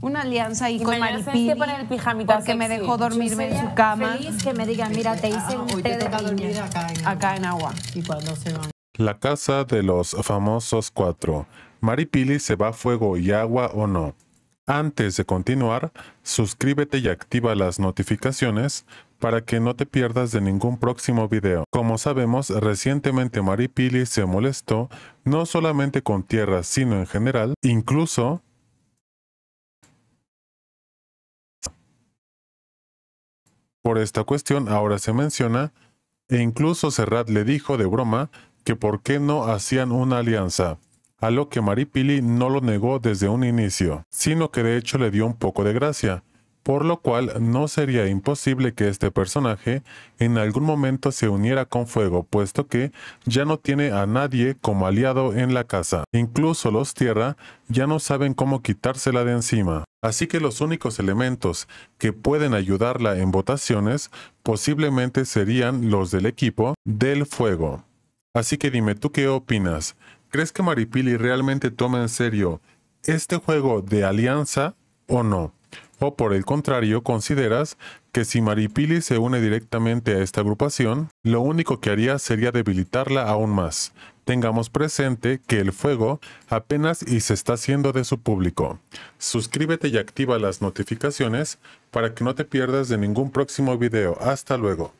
una alianza y con Maripili. el porque me dejó dormirme en su cama. que me digan, mira, te hice un dormir acá en, agua. La casa de los famosos cuatro. Maripili se va a fuego y agua o no. Antes de continuar, suscríbete y activa las notificaciones para que no te pierdas de ningún próximo video. Como sabemos, recientemente Maripili se molestó no solamente con tierra, sino en general, incluso Por esta cuestión ahora se menciona, e incluso Serrat le dijo de broma que por qué no hacían una alianza, a lo que Maripili no lo negó desde un inicio, sino que de hecho le dio un poco de gracia, por lo cual no sería imposible que este personaje en algún momento se uniera con Fuego, puesto que ya no tiene a nadie como aliado en la casa. Incluso los Tierra ya no saben cómo quitársela de encima. Así que los únicos elementos que pueden ayudarla en votaciones posiblemente serían los del equipo del fuego. Así que dime tú qué opinas. ¿Crees que Maripili realmente toma en serio este juego de alianza o no? O por el contrario, consideras que si Maripili se une directamente a esta agrupación, lo único que haría sería debilitarla aún más. Tengamos presente que el fuego apenas y se está haciendo de su público. Suscríbete y activa las notificaciones para que no te pierdas de ningún próximo video. Hasta luego.